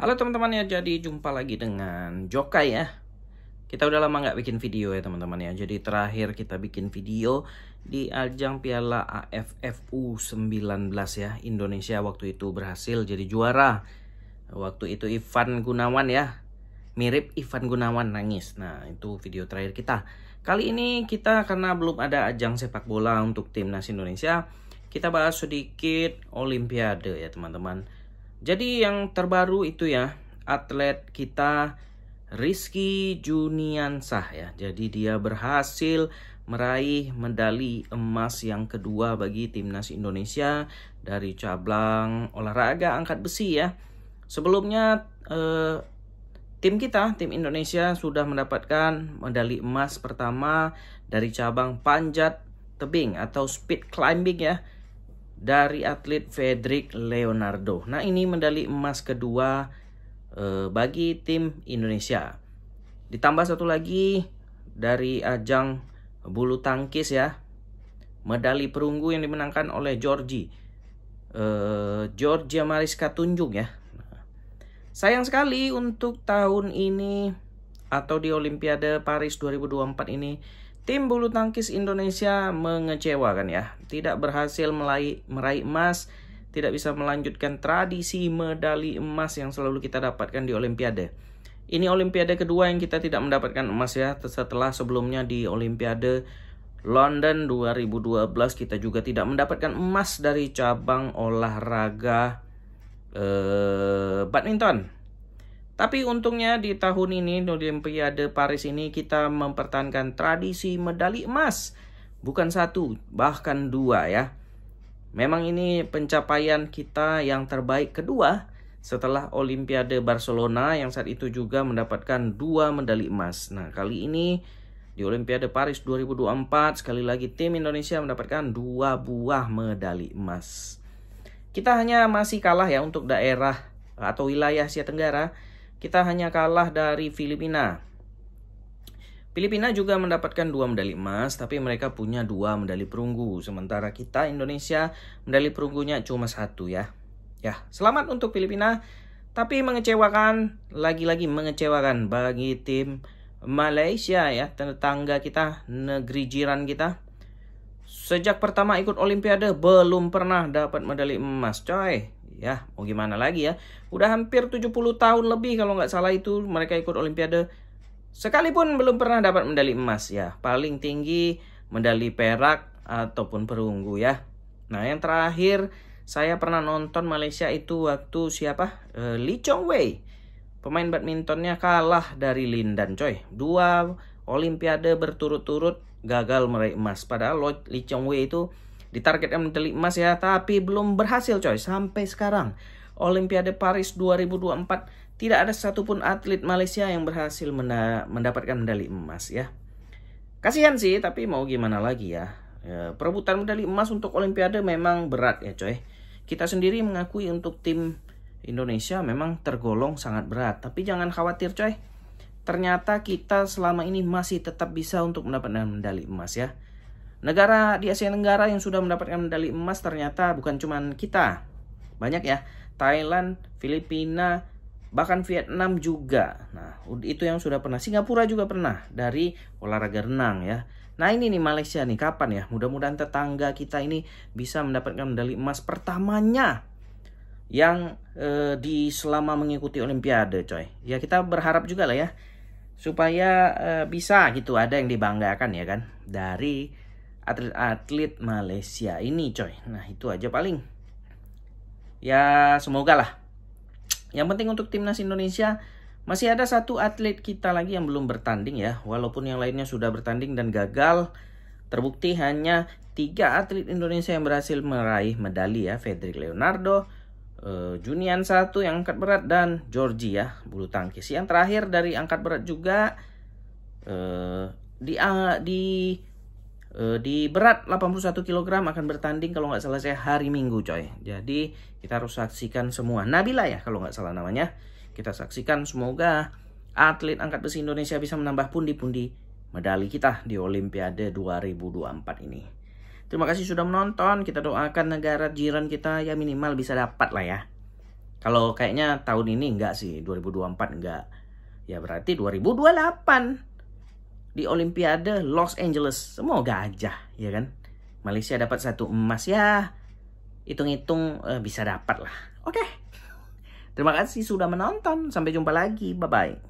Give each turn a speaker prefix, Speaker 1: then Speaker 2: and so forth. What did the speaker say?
Speaker 1: Halo teman-teman ya, jadi jumpa lagi dengan Joka ya. Kita udah lama nggak bikin video ya teman-teman ya. Jadi terakhir kita bikin video di ajang Piala AFF U19 ya. Indonesia waktu itu berhasil jadi juara. Waktu itu Ivan Gunawan ya. Mirip Ivan Gunawan nangis. Nah, itu video terakhir kita. Kali ini kita karena belum ada ajang sepak bola untuk timnas Indonesia, kita bahas sedikit olimpiade ya teman-teman jadi yang terbaru itu ya atlet kita Rizky Juniansah ya. Jadi dia berhasil meraih medali emas yang kedua bagi timnas Indonesia dari cabang olahraga angkat besi ya. Sebelumnya eh, tim kita, tim Indonesia sudah mendapatkan medali emas pertama dari cabang panjat tebing atau speed climbing ya dari atlet Frederick Leonardo. Nah, ini medali emas kedua eh, bagi tim Indonesia. Ditambah satu lagi dari ajang bulu tangkis ya. Medali perunggu yang dimenangkan oleh Georgie. Eh, Georgia Mariska Tunjung ya. Sayang sekali untuk tahun ini atau di Olimpiade Paris 2024 ini Tim bulu tangkis Indonesia mengecewakan ya. Tidak berhasil meraih, meraih emas, tidak bisa melanjutkan tradisi medali emas yang selalu kita dapatkan di Olimpiade. Ini Olimpiade kedua yang kita tidak mendapatkan emas ya, setelah sebelumnya di Olimpiade London 2012 kita juga tidak mendapatkan emas dari cabang olahraga eh, badminton. Tapi untungnya di tahun ini di Olimpiade Paris ini kita mempertahankan tradisi medali emas. Bukan satu, bahkan dua ya. Memang ini pencapaian kita yang terbaik kedua setelah Olimpiade Barcelona yang saat itu juga mendapatkan dua medali emas. Nah kali ini di Olimpiade Paris 2024 sekali lagi tim Indonesia mendapatkan dua buah medali emas. Kita hanya masih kalah ya untuk daerah atau wilayah Asia Tenggara kita hanya kalah dari Filipina. Filipina juga mendapatkan dua medali emas, tapi mereka punya dua medali perunggu. Sementara kita Indonesia medali perunggunya cuma satu ya. Ya, selamat untuk Filipina. Tapi mengecewakan, lagi-lagi mengecewakan bagi tim Malaysia ya, tetangga kita, negeri jiran kita. Sejak pertama ikut Olimpiade belum pernah dapat medali emas, coy ya mau gimana lagi ya udah hampir 70 tahun lebih kalau nggak salah itu mereka ikut olimpiade sekalipun belum pernah dapat medali emas ya paling tinggi medali perak ataupun perunggu ya nah yang terakhir saya pernah nonton Malaysia itu waktu siapa uh, Lee Chong Wei pemain badmintonnya kalah dari lin dan Choi dua olimpiade berturut-turut gagal meraih emas padahal Lee Chong Wei itu ditargetkan menjadi emas ya, tapi belum berhasil coy sampai sekarang. Olimpiade Paris 2024 tidak ada satupun atlet Malaysia yang berhasil menda mendapatkan medali emas ya. Kasihan sih, tapi mau gimana lagi ya. E, perebutan medali emas untuk Olimpiade memang berat ya coy. Kita sendiri mengakui untuk tim Indonesia memang tergolong sangat berat. Tapi jangan khawatir coy. Ternyata kita selama ini masih tetap bisa untuk mendapatkan medali emas ya. Negara di Asia Tenggara yang sudah mendapatkan medali emas ternyata bukan cuma kita. Banyak ya, Thailand, Filipina, bahkan Vietnam juga. Nah, itu yang sudah pernah. Singapura juga pernah dari olahraga renang ya. Nah, ini nih Malaysia nih kapan ya? Mudah-mudahan tetangga kita ini bisa mendapatkan medali emas pertamanya yang eh, di selama mengikuti olimpiade, coy. Ya kita berharap juga lah ya supaya eh, bisa gitu ada yang dibanggakan ya kan dari atlet-atlet Malaysia ini coy. Nah itu aja paling. Ya semoga lah. Yang penting untuk timnas Indonesia masih ada satu atlet kita lagi yang belum bertanding ya. Walaupun yang lainnya sudah bertanding dan gagal. Terbukti hanya tiga atlet Indonesia yang berhasil meraih medali ya. Fedrik Leonardo, eh, Junian satu yang angkat berat dan Georgie ya bulu tangkis. Yang terakhir dari angkat berat juga eh, di, di Eh, di berat 81 kg akan bertanding kalau nggak salah saya hari Minggu coy. Jadi kita harus saksikan semua. Nabila ya kalau nggak salah namanya. Kita saksikan semoga atlet angkat besi Indonesia bisa menambah pundi-pundi medali kita di Olimpiade 2024 ini. Terima kasih sudah menonton. Kita doakan negara jiran kita ya minimal bisa dapat lah ya. Kalau kayaknya tahun ini enggak sih, 2024 enggak. Ya berarti 2028 di Olimpiade Los Angeles. Semoga aja, ya kan? Malaysia dapat satu emas ya. Hitung-hitung eh, bisa dapat lah. Oke. Okay. Terima kasih sudah menonton. Sampai jumpa lagi. Bye-bye.